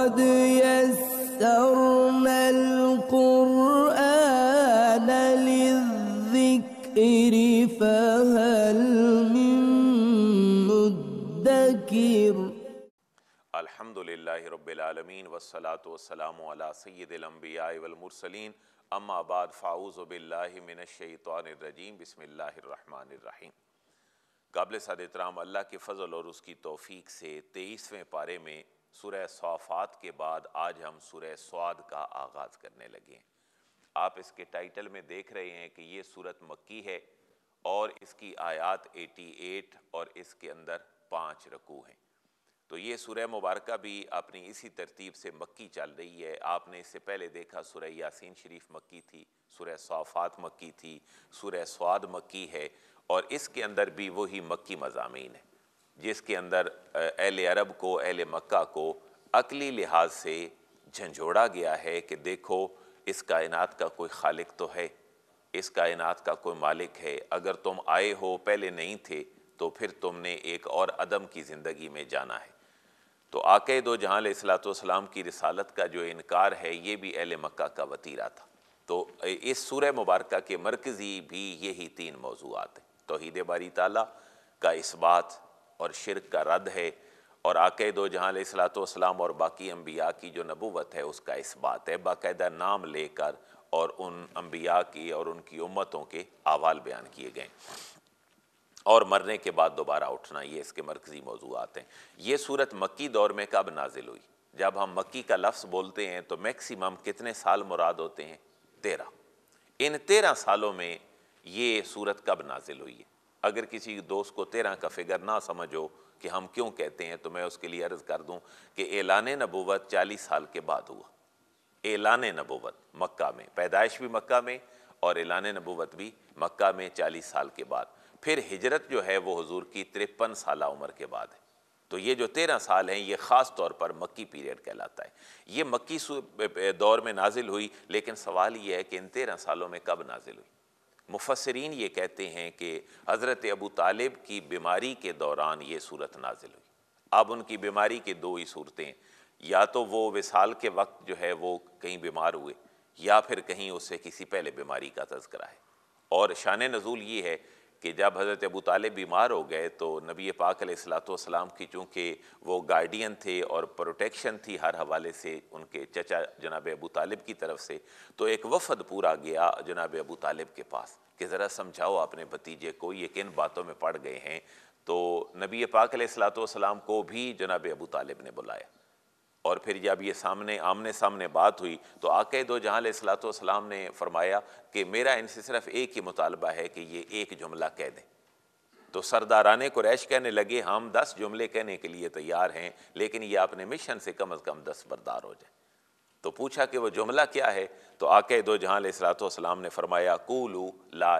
قد يسرنا القرآن للذكر فهل من مدكر الحمد لله رب العالمين والصلاة والسلام على سيد الأنبياء والمرسلين أما بعد فاعوذ بالله من الشیطان الرجیم بسم اللہ الرحمن الرحیم قابل صد احترام اللہ کے فضل اور اس کی توفیق سے تیئیسویں پارے میں सुरह सौफ़ात के बाद आज हम सुरह स्वाद का आगाज़ करने लगे हैं आप इसके टाइटल में देख रहे हैं कि ये सूरत मक्की है और इसकी आयात 88 और इसके अंदर पाँच रकू हैं तो ये सुरह मुबारक भी अपनी इसी तरतीब से मक्की चल रही है आपने इससे पहले देखा सुरह यासीन शरीफ मक्की थी सुरह सौफ़ात मक्की थी सुरह स्वाद मक्की है और इसके अंदर भी वही मक्की मजामी है जिसके अंदर अहल अरब को अहल मक्का को अकली लिहाज से झंझोड़ा गया है कि देखो इस कायनात का कोई खालिक तो है इस कायनात का कोई मालिक है अगर तुम आए हो पहले नहीं थे तो फिर तुमने एक और अदम की ज़िंदगी में जाना है तो आके दो जहाँ सलाम की रसालत का जो इनकार है ये भी अहल मक्का का वतीरा था तो इस सूर मुबारक के मरकज़ी भी यही तीन मौजूद हैं तोहद बारी ताली का इस बात और शिरक का रद्द है और आके दो जहाँ सलातम और बाकी अम्बिया की जो नबूवत है उसका इस बात है बाकायदा नाम लेकर और उन अम्बिया की और उनकी उम्मतों के आवाल बयान किए गए और मरने के बाद दोबारा उठना ये इसके मरकज़ी मौजूद हैं ये सूरत मक्की दौर में कब नाजिल हुई जब हम मक्की का लफ्स बोलते हैं तो मैक्सिमम कितने साल मुराद होते हैं तेरह इन तेरह सालों में ये सूरत कब नाजिल हुई है अगर किसी दोस्त को तेरह का फिगर ना समझो कि हम क्यों कहते हैं तो मैं उसके लिए अर्ज़ कर दूं कि एलान नबूवत चालीस साल के बाद हुआ एलान नबूवत मक्का में पैदाइश भी मक्का में और एलान नबूवत भी मक्का में चालीस साल के बाद फिर हिजरत जो है वो हजूर की तिरपन साल उम्र के बाद है तो ये जो तेरह साल हैं ये ख़ास तौर पर मक्की पीरियड कहलाता है ये मक्की दौर में नाजिल हुई लेकिन सवाल ये है कि इन तेरह सालों में कब नाजिल हुई मुफसरीन ये कहते हैं कि हज़रत अबू तालिब की बीमारी के दौरान ये सूरत नाजिल हुई अब उनकी बीमारी के दो ही सूरतें या तो वो विसाल के वक्त जो है वो कहीं बीमार हुए या फिर कहीं उससे किसी पहले बीमारी का तस्करा है और शान नजूल ये है कि जब हज़रत अबू तालिब बीमार हो गए तो नबी पाक सलाम की चूँकि वो गार्डियन थे और प्रोटेक्शन थी हर हवाले से उनके चचा जनाब अबू तालब की तरफ से तो एक वफद पूरा गया जनाब अबू तालब के पास कि ज़रा समझाओ अपने भतीजे को ये किन बातों में पड़ गए हैं तो नबी पाक सलाम को भी जनाब अबू तालिब ने बुलाया और फिर जब ये सामने आमने सामने बात हुई तो आके दो जहाँ सलाम ने फरमाया कि मेरा इनसे सिर्फ एक ही मुतालबा है कि ये एक जुमला कह दें तो सरदारान कुरैश कहने लगे हम दस जुमले कहने के लिए तैयार हैं लेकिन ये अपने मिशन से कम अज़ कम दस बरदार हो जाए तो पूछा कि वह जुमला क्या है तो आके दो जहाँ सलाम ने फरमाया कूलू ला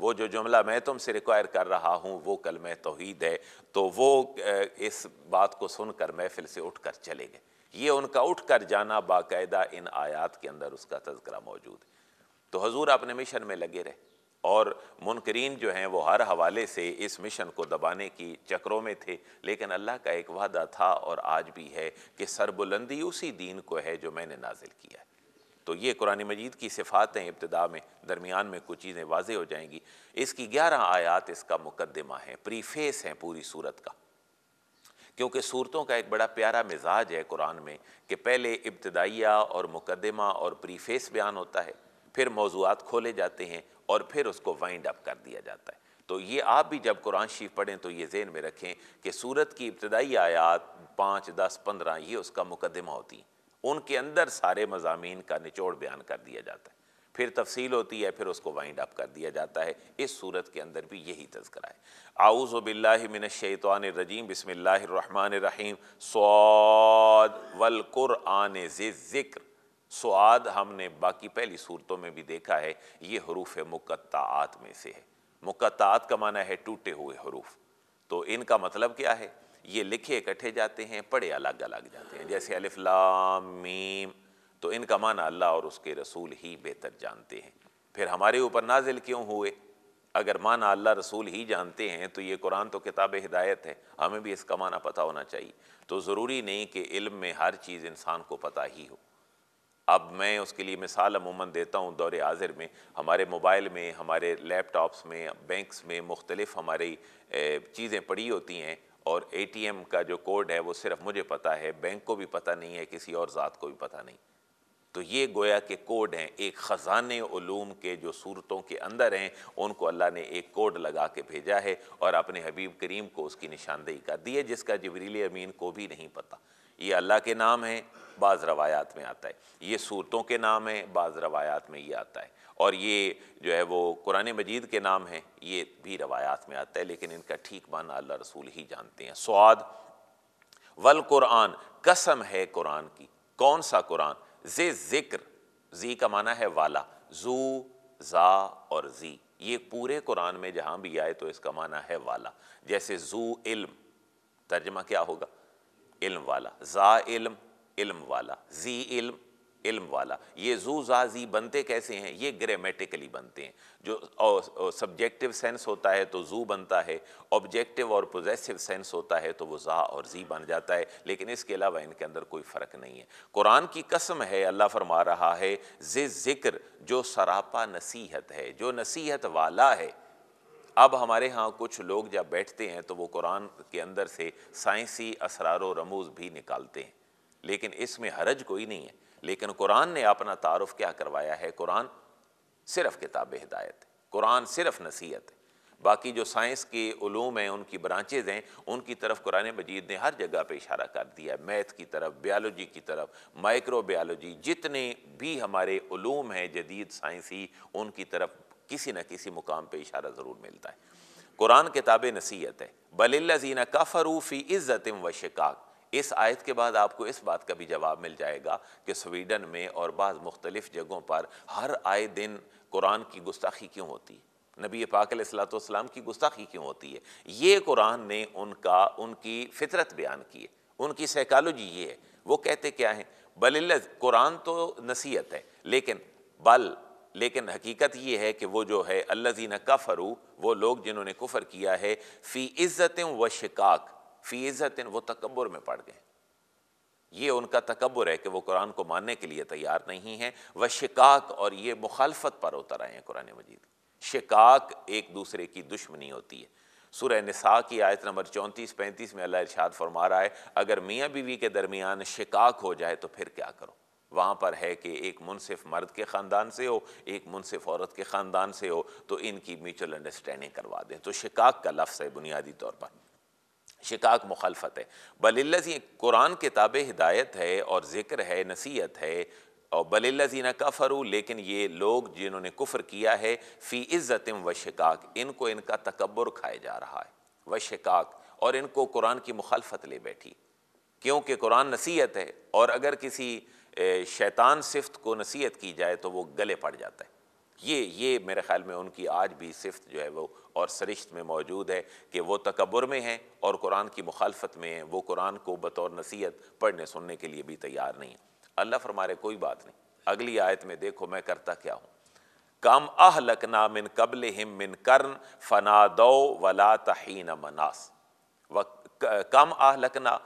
वो जो जुमला मैं तुमसे रिक्वायर कर रहा हूँ वो कल मैं तोहद है तो वो इस बात को सुनकर महफिल से उठ कर चले गए ये उनका उठ कर जाना बाकायदा इन आयात के अंदर उसका तस्करा मौजूद है तो हजूर अपने मिशन में लगे रहे और मुनकरीन जो हैं वो हर हवाले से इस मिशन को दबाने की चक्रों में थे लेकिन अल्लाह का एक वादा था और आज भी है कि सरबुलंदी उसी दीन को है जो मैंने नाजिल किया है तो ये कुरान मजीद की सिफ़ात हैं इब्तदा में दरमियान में कुछ चीज़ें वाज हो जाएंगी इसकी ग्यारह आयात इसका मुकदमा है प्रीफेस हैं पूरी सूरत का क्योंकि सूरतों का एक बड़ा प्यारा मिजाज है कुरान में कि पहले इब्तदाइया और मुकदमा और प्रीफेस बयान होता है फिर मौजूद खोले जाते हैं और फिर उसको वाइंड अप कर दिया जाता है तो ये आप भी जब कुरान शरीफ पढ़ें तो ये जेन में रखें कि सूरत की इब्तदाई आयात पाँच दस पंद्रह ये उसका मुकदमा होती है उनके अंदर सारे मजामीन का निचोड़ बयान कर दिया जाता है फिर तफसील होती है फिर उसको वाइंड अप कर दिया जाता है इस सूरत के अंदर भी यही तस्करा है आउज़बिल्लिमिनशैतान रजीम बसमिल्लाम स्वाद वलकुरआन ज़िक्र स्वाद हमने बाकी पहली सूरतों में भी देखा है ये हरूफ मुकत्तात में से है मुकत्तात का माना है टूटे हुए हरूफ तो इनका मतलब क्या है ये लिखे इकट्ठे जाते हैं पढ़े अलग अलग जाते हैं जैसे अलिफ लाम मीम तो इनका माना अल्लाह और उसके रसूल ही बेहतर जानते हैं फिर हमारे ऊपर नाजिल क्यों हुए अगर माना अल्लाह रसूल ही जानते हैं तो ये कुरान तो किताब हिदायत है हमें भी इसका माना पता होना चाहिए तो ज़रूरी नहीं कि इल्म में हर चीज़ इंसान को पता ही हो अब मैं उसके लिए मिसाल अमूमन देता हूँ दौरे हाजिर में हमारे मोबाइल में हमारे लैपटॉप्स में बैंक्स में मुख्तलिफ हमारी चीज़ें पड़ी होती हैं और एटीएम का जो कोड है वो सिर्फ मुझे पता है बैंक को भी पता नहीं है किसी और ज़ात को भी पता नहीं तो ये गोया के कोड हैं एक ख़जाने ओलूम के जो सूरतों के अंदर हैं उनको अल्लाह ने एक कोड लगा के भेजा है और अपने हबीब करीम को उसकी निशानदेही कर दी है जिसका जबरील अमीन को भी नहीं पता ये अल्लाह के नाम है बाज़ रवायात में आता है ये सूरतों के नाम है बाज़ रवायात में ये आता है और ये जो है वो कुरान मजीद के नाम हैं ये भी रवायात में आता है लेकिन इनका ठीक माना अल्लाह रसूल ही जानते हैं स्वाद वल कुरान कसम है कुरान की कौन सा कुरान जे जिक्र जी का माना है वाला जू जा और जी ये पूरे कुरान में जहाँ भी आए तो इसका माना है वाला जैसे जू इल्म तर्जमा क्या होगा इल्म वाला जा इल्म इल्म वाला जी इल्म इल्म वाला ये जूजाजी बनते कैसे हैं ये ग्रामेटिकली बनते हैं जो सब्जेक्टिव सेंस होता है तो जू बनता है ऑब्जेक्टिव और पोजेसिव सेंस होता है तो वो जा और जी बन जाता है लेकिन इसके अलावा इनके अंदर कोई फ़र्क नहीं है कुरान की कसम है अल्लाह फरमा रहा है जे ज़िक्र जो सरापा नसीहत है जो नसीहत वाला है अब हमारे यहाँ कुछ लोग जब बैठते हैं तो वो कुरान के अंदर से साइंसी असरार रमूज भी निकालते हैं लेकिन इसमें हरज कोई नहीं है लेकिन कुरान ने अपना तारफ़ क्या करवाया है कुरान सिर्फ किताब हिदायत है कुरान सिर्फ नसीहत है बाकी जो साइंस के ूम हैं उनकी ब्रांचेज़ हैं उनकी तरफ कुरान मजीद ने हर जगह पर इशारा कर दिया है मैथ की तरफ बायोलॉजी की तरफ माइक्रो बियालॉजी जितने भी हमारे ूम हैं जदीद साइंसी उनकी तरफ किसी न किसी मुकाम पर इशारा ज़रूर मिलता है कुरान किताब नसीहत है बल्लाजीना काफ़रूफ़ी इज़्ज़त व शिकाक इस आयत के बाद आपको इस बात का भी जवाब मिल जाएगा कि स्वीडन में और बाद मुख्तलिफ़ जगहों पर हर आए दिन कुरान की गुस्ताखी क्यों होती है नबी पाक की गुस्ताखी क्यों होती है ये कुरान ने उनका उनकी फितरत बयान की है उनकी साइकालॉजी ये है वो कहते क्या हैं बल कुरान तो नसीहत है लेकिन बल लेकिन हकीकत ये है कि वो जो है अल्लाजीन कफ़रू वो लोग जिन्होंने कुफ़र किया है फ़ी इज़्ज़त व शिकाक फीजत इज़्ज़त वो तकबर में पड़ गए ये उनका तकबर है कि वो कुरान को मानने के लिए तैयार नहीं है वह शिकाक और ये मुखालफत पर उतर आए हैं कुरान मजीद शिकाक एक दूसरे की दुश्मनी होती है सुरह नसा की आयत नंबर चौंतीस पैंतीस में अल्लाह इरशाद फरमा रहा है अगर मियाँ बीवी के दरमियान शिकाक हो जाए तो फिर क्या करो वहाँ पर है कि एक मुनसिफ मर्द के ख़ानदान से हो एक मुनसिफ औरत के ख़ानदान से हो तो इनकी म्यूचुअल अंडरस्टैंडिंग करवा दें तो शिकाक का लफ्स है बुनियादी तौर पर शिकाक मुखालफत है बल्लजी कुरान किताब हिदायत है और ज़िक्र है नसीहत है और बलजीना कफ़रू लेकिन ये लोग जिन्होंने कुफ़र किया है फ़ी इज़्ज़तम व शिकाक इनको इनका तकबर खाया जा रहा है व शिकाक और इनको कुरान की मुखालफत ले बैठी क्योंकि कुरान नसीहत है और अगर किसी शैतान सिफ्त को नसीहत की जाए तो वो गले पड़ जाता है ये ये मेरे ख्याल में उनकी आज भी सिफ्त जो है वो और सरिश्त में मौजूद है कि वो तकबर में हैं और कुरान की मुखालफत में हैं वो कुरान को बतौर नसीहत पढ़ने सुनने के लिए भी तैयार नहीं है अल्लाह फरमारे कोई बात नहीं अगली आयत में देखो मैं करता क्या हूँ कम अह लकना मिन कबल हिम मिन कर्न फना दो वला तहीन मनास व कम लकना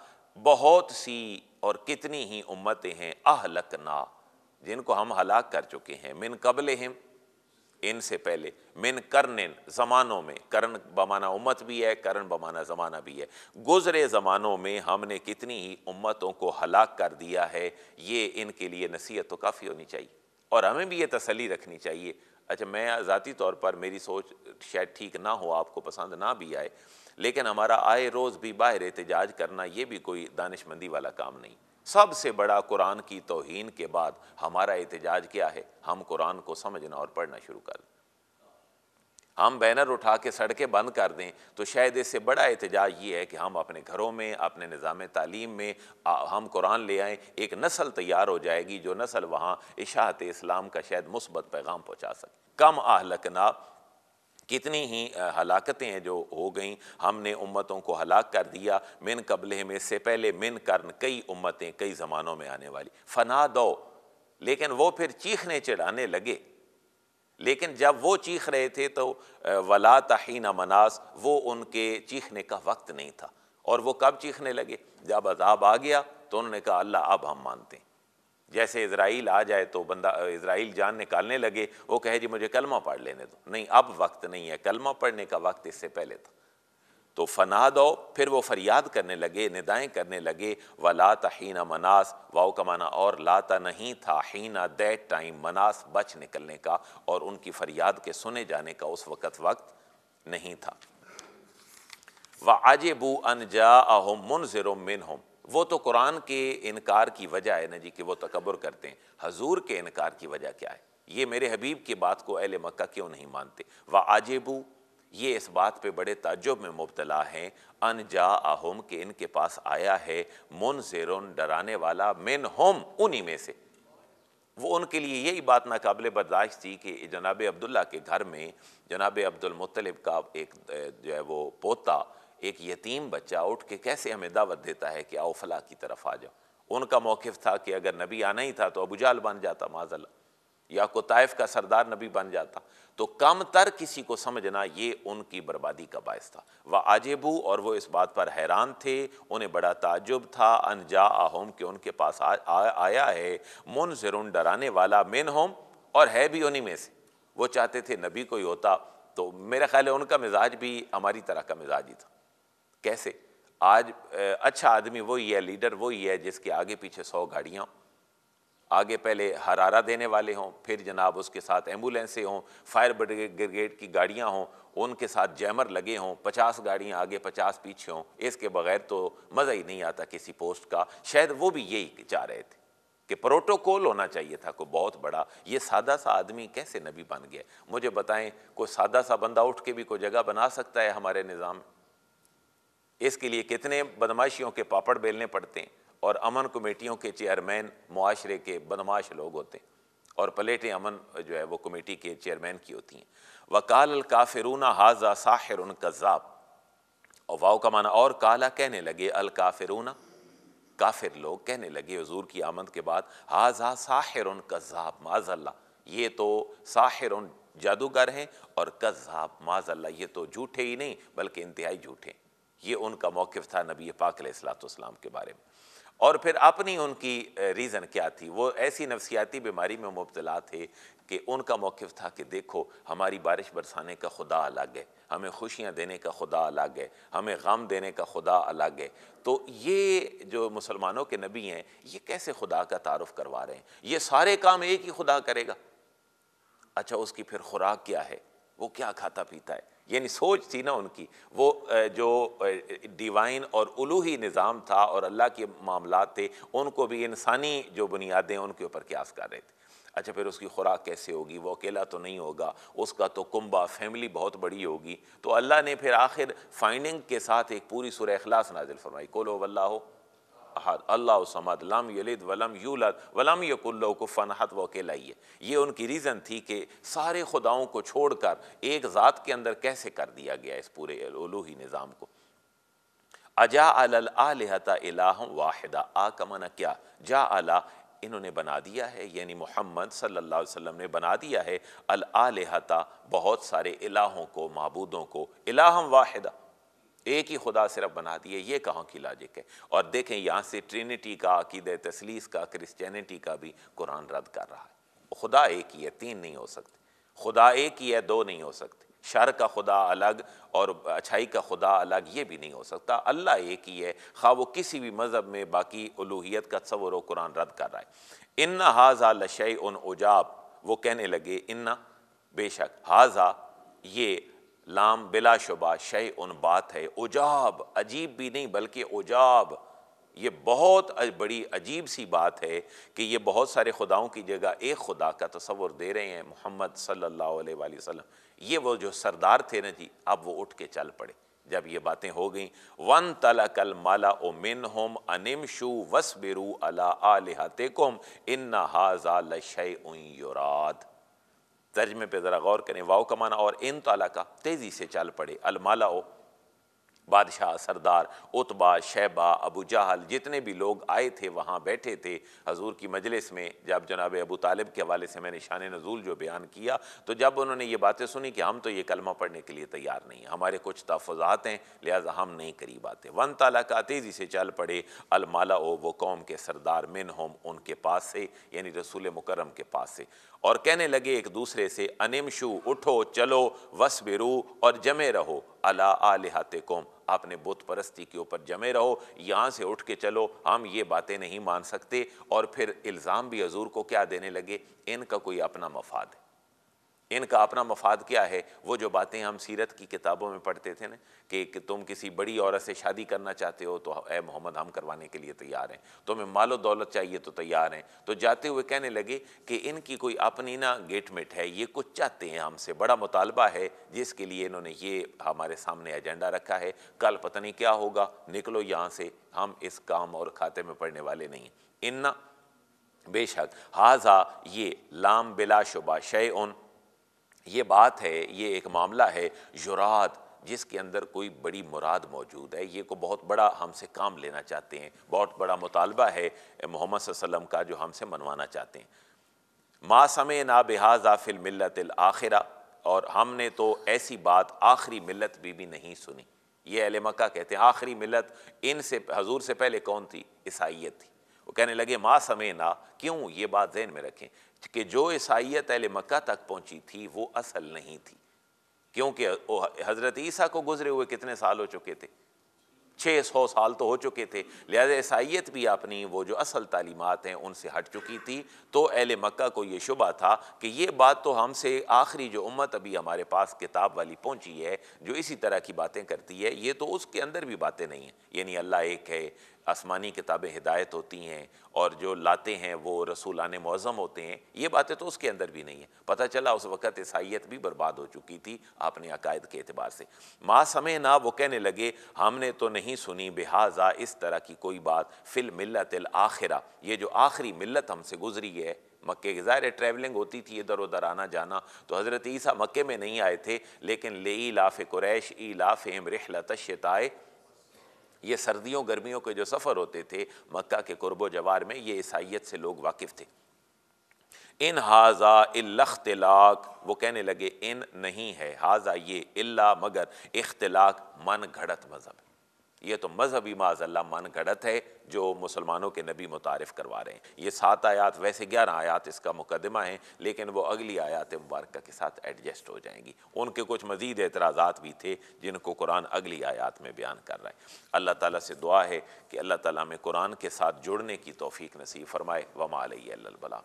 बहुत सी और कितनी ही उम्मतें हैं लकना जिनको हम हलाक कर चुके हैं मिन कबल हिम इन से पहले मिन करन ज़मानों में करण बमाना उम्मत भी है करण बमाना ज़माना भी है गुज़रे ज़मानों में हमने कितनी ही उम्मतों को हलाक कर दिया है ये इनके लिए नसीहत तो काफ़ी होनी चाहिए और हमें भी ये तसली रखनी चाहिए अच्छा मैं ज़ाती तौर पर मेरी सोच शायद ठीक ना हो आपको पसंद ना भी आए लेकिन हमारा आए रोज़ भी बाहर एहतजाज करना ये भी कोई दानशमंदी वाला काम नहीं सबसे बड़ा कुरान की तोहन के बाद हमारा एहतजाज क्या है हम कुरान को समझना और पढ़ना शुरू कर दें हम बैनर उठा के सड़कें बंद कर दें तो शायद इससे बड़ा एहतजाज ये है कि हम अपने घरों में अपने निज़ाम तालीम में आ, हम कुरान ले आएँ एक नस्ल तैयार हो जाएगी जो नस्ल वहाँ इशात इस्लाम का शायद मुस्बत पैगाम पहुँचा सके कम आहलकना कितनी ही हलाकतें हैं जो हो गई हमने उम्मतों को हलाक कर दिया मिन कबले में से पहले मिन कर्न कई उम्मतें कई ज़मानों में आने वाली फना दो लेकिन वो फिर चीखने चढ़ाने लगे लेकिन जब वो चीख रहे थे तो वला तहीना मनास वो उनके चीखने का वक्त नहीं था और वो कब चीखने लगे जब अजाब आ गया तो उन्होंने कहा अल्लाह अब हम मानते हैं जैसे इसराइल आ जाए तो बंदा इसराइल जान निकालने लगे वो कहे जी मुझे कलमा पढ़ लेने दो नहीं अब वक्त नहीं है कलमा पढ़ने का वक्त इससे पहले था तो फना दो फिर वो फरियाद करने लगे निदाएँ करने लगे व ला तहीना मनास वाओ का माना और लाता नहीं था हीना दैट टाइम मनास बच निकलने का और उनकी फरियाद के सुने जाने का उस वक़्त वक्त नहीं था व जा अनजा मुन मुनजर मिन होम वो तो कुरान के इनकार की वजह है ना जी कि वो तकबर करते हैं हजूर के इनकार की वजह क्या है ये मेरे हबीब की बात को अहल मक्का क्यों नहीं मानते व आजेबू ये इस बात पे बड़े तजुब में मुबतला हैं अन जा आहुम के इनके पास आया है मुन जेरोन डराने वाला मिन होम उन्हीं में से वो उनके लिए यही बात नाकबले बर्दाश्त थी कि जनाब अब्दुल्ला के घर में जनाब अब्दुल अब्दुलमतलब का एक जो है वो पोता एक यतीम बच्चा उठ के कैसे हमें दावत देता है कि आओ फला की तरफ आ जाओ उनका मौकफ था कि अगर नबी आना ही था तो अबूजाल बन जाता माजल्ला या को ताइफ का सरदार नबी बन जाता तो कम तर किसी को समझना ये उनकी बर्बादी का बायस था वह आजेबू और वो इस बात पर हैरान थे उन्हें बड़ा ताजुब था अनजा आहोम के उनके पास आ, आ, आया है मुन जरून डराने वाला मेन होम और है भी उन्हीं में से वो चाहते थे नबी कोई होता तो मेरा ख्याल है उनका मिजाज भी हमारी तरह का मिजाज ही था कैसे आज अच्छा आदमी वही है लीडर वही है जिसके आगे पीछे सौ गाड़ियाँ आगे पहले हरारा देने वाले हों फिर जनाब उसके साथ एम्बुलेंसें हों फायर ब्रिगेड की गाड़ियाँ हों उनके साथ जैमर लगे हों पचास गाड़ियाँ आगे पचास पीछे हों इसके बगैर तो मज़ा ही नहीं आता किसी पोस्ट का शायद वो भी यही चाह रहे थे कि प्रोटोकॉल होना चाहिए था कोई बहुत बड़ा ये सादा सा आदमी कैसे नबी बन गया मुझे बताएं कोई सादा सा बंदा उठ के भी कोई जगह बना सकता है हमारे निज़ाम में इसके लिए कितने बदमाशियों के पापड़ बेलने पड़ते हैं और अमन कमेटियों के चेयरमैन मुआरे के बदमाश लोग होते हैं और पलेटें अमन जो है वो कमेटी के चेयरमैन की होती हैं वकाल काफिरूना हाजा साहिर कज़ाब और वाओ का माना और काला कहने लगे अल काफिरून काफिर लोग कहने लगे हजूर की आमद के बाद हाजा साहिर उन कज़ाब माजल्ला ये तो साहिर उन जादूगर हैं और कज़ाब माजल्ला ये तो झूठे ही नहीं बल्कि इंतहाई झूठे हैं ये उनका मौक़ था नबी पाक सलाम के बारे में और फिर अपनी उनकी रीज़न क्या थी वो ऐसी नफसियाती बीमारी में मुबतला थे कि उनका मौक़ था कि देखो हमारी बारिश बरसाने का खुदा अलग है हमें खुशियाँ देने का खुदा अलग है हमें गम देने का खुदा अलग है तो ये जो मुसलमानों के नबी हैं ये कैसे खुदा का तारफ़ करवा रहे हैं ये सारे काम एक ही खुदा करेगा अच्छा उसकी फिर खुराक क्या है वो क्या खाता पीता है यानी सोच थी ना उनकी वो जो डिवाइन और उलूही निज़ाम था और अल्लाह के मामला थे उनको भी इंसानी जो बुनियादें उनके ऊपर क्यास कर रहे थे अच्छा फिर उसकी खुराक कैसे होगी वो अकेला तो नहीं होगा उसका तो कुंबा फैमिली बहुत बड़ी होगी तो अल्लाह ने फिर आखिर फाइंडिंग के साथ एक पूरी सुर अखलास नाजिल फरमाई कोलो वल्ला हो अहद अल्लाह समद लम यलिद वलम यूलद वलम यकुल्लो को फ़नहत वकेलाइए ये उनकी रीज़न थी कि सारे खुदाओं को छोड़ कर एक ज़ात के अंदर कैसे कर दिया गया इस पूरे अलूही निज़ाम को अजा अलहता इलाह वाहिदा आ कमाना क्या जा आला इन्होंने बना दिया है यानी मोहम्मद सल्लल्लाहु अलैहि वसल्लम ने बना दिया है अल आलहता बहुत सारे इलाहों को महबूदों को इलाहम वाहिदा एक ही खुदा सिर्फ बना दिए ये कहाँ की लॉजिक है और देखें यहाँ से ट्रिनिटी का अकीद तसलीस का क्रिश्चियनिटी का भी कुरान रद्द कर रहा है खुदा एक ही है तीन नहीं हो सकते खुदा एक ही है दो नहीं हो सकते शर का खुदा अलग और अच्छाई का खुदा अलग ये भी नहीं हो सकता अल्लाह एक ही है खा वो किसी भी मज़हब में बाकी उलूहियत का तस्वर कुरान रद्द कर रहा है इन्ना हाजा लशे उन उजाब वो कहने लगे इन्ना बेशक हाजा ये लाम बिला शुबा शह उन बात है उजाब अजीब भी नहीं बल्कि उजाब ये बहुत बड़ी अजीब सी बात है कि ये बहुत सारे खुदाओं की जगह एक खुदा का तस्वुर दे रहे हैं मोहम्मद सल्लल्लाहु अलैहि वसल्लम ये वो जो सरदार थे ना जी अब वो उठ के चल पड़े जब ये बातें हो गई वन तला कल माला ओ मिन होम अनिम शू वस बिरू अला आलिहा कुम हाजा लशय तर्जमे पे ज़रा गौर करें वाओ का माना और इन तला का तेज़ी से चल पड़े अलमाला ओ बादशाह सरदार उतबा शहबा अबू जहल जितने भी लोग आए थे वहाँ बैठे थे हजूर की मजलिस में जब जनाब अबू तालिब के हवाले से मैंने शान नजूल जो बयान किया तो जब उन्होंने ये बातें सुनी कि हम तो ये कलमा पढ़ने के लिए तैयार नहीं हमारे कुछ तहफ़ात हैं लिहाजा हम नहीं करीब आते वन ताला का तेज़ी से चल पड़े अलमाला ओ वो कौम के सरदार मिन होम उनके पास से यानी रसूल मुकरम के पास से और कहने लगे एक दूसरे से अनिमशु उठो चलो वसबिरू और जमे रहो अला आलिहाते कौम आपने बुत परस्ती के ऊपर जमे रहो यहाँ से उठ के चलो हम ये बातें नहीं मान सकते और फिर इल्ज़ाम भी हजूर को क्या देने लगे इनका कोई अपना मफाद है इनका अपना मफाद क्या है वो जो बातें हम सीरत की किताबों में पढ़ते थे ना कि, तुम किसी बड़ी औरत से शादी करना चाहते हो तो ए मोहम्मद हम करवाने के लिए तैयार हैं तुम्हें मालो दौलत चाहिए तो तैयार हैं तो जाते हुए कहने लगे कि इनकी कोई अपनी ना गेटमेट है ये कुछ चाहते हैं हमसे बड़ा मुतालबा है जिसके लिए इन्होंने ये हमारे सामने एजेंडा रखा है कल पता नहीं क्या होगा निकलो यहाँ से हम इस काम और खाते में पढ़ने वाले नहीं इन्ना बेशक हाजा ये लाम बिला शुबा शय उन ये बात है ये एक मामला है जुरात जिसके अंदर कोई बड़ी मुराद मौजूद है ये को बहुत बड़ा हमसे काम लेना चाहते हैं बहुत बड़ा मुतालबा है मोहम्मद वसलम का जो हमसे मनवाना चाहते हैं मा समय ना बेहाजा फिल मिलत आखिरा और हमने तो ऐसी बात आखिरी मिलत भी, भी नहीं सुनी ये अल मक्का कहते हैं आखिरी मिलत इन से हजूर से पहले कौन थी ईसाइत थी वो कहने लगे मा समय ना क्यों ये बात जहन में रखें कि जो ईसाइत अहल मक्का तक पहुंची थी वो असल नहीं थी क्योंकि हज़रत ईसा को गुजरे हुए कितने साल हो चुके थे छः सौ साल तो हो चुके थे लिहाजा ईसाइत भी अपनी वो जो असल तालीमत हैं उनसे हट चुकी थी तो अहल मक् को ये शुबा था कि ये बात तो हमसे आखिरी जो उम्मत अभी हमारे पास किताब वाली पहुँची है जो इसी तरह की बातें करती है ये तो उसके अंदर भी बातें नहीं हैं यानी अल्लाह एक है आसमानी किताबें हिदायत होती हैं और जो लाते हैं वो रसूलान मौज़म होते हैं ये बातें तो उसके अंदर भी नहीं है पता चला उस वक़्त ईसाइत भी बर्बाद हो चुकी थी आपने अकायद के अतबार से माँ समय ना वो कहने लगे हमने तो नहीं सुनी लिहाजा इस तरह की कोई बात फिल मिलत आखिरा ये जो आखिरी मिलत हमसे गुजरी है मक्के की ज़ाहिर ट्रैवलिंग होती थी इधर उधर आना जाना तो हज़रत ईसा मक्के में नहीं आए थे लेकिन ले लाफ कुरैश ई लाफ इम रहलत शताए ये सर्दियों गर्मियों के जो सफ़र होते थे मक्का के कुर्बो जवार में ये ईसाइत से लोग वाकिफ़ थे इन हाजा इख्तलाक वो कहने लगे इन नहीं है हाजा ये इल्ला मगर इख्तलाक मन घड़त मजहब ये तो मजहबी माजल्ला मन गढ़त है जो मुसलमानों के नबी मुतारफ़ करवा रहे हैं ये सात आयात वैसे ग्यारह आयात इसका मुकदमा है लेकिन वो अगली आयात मुबारक के साथ एडजस्ट हो जाएंगी उनके कुछ मजीद एतराज़ात भी थे जिनको कुरान अगली आयात में बयान कर रहा है अल्लाह ताली से दुआ है कि अल्लाह ताली में कुरान के साथ जुड़ने की तोफ़ी नसीब फरमाए वमा अलबला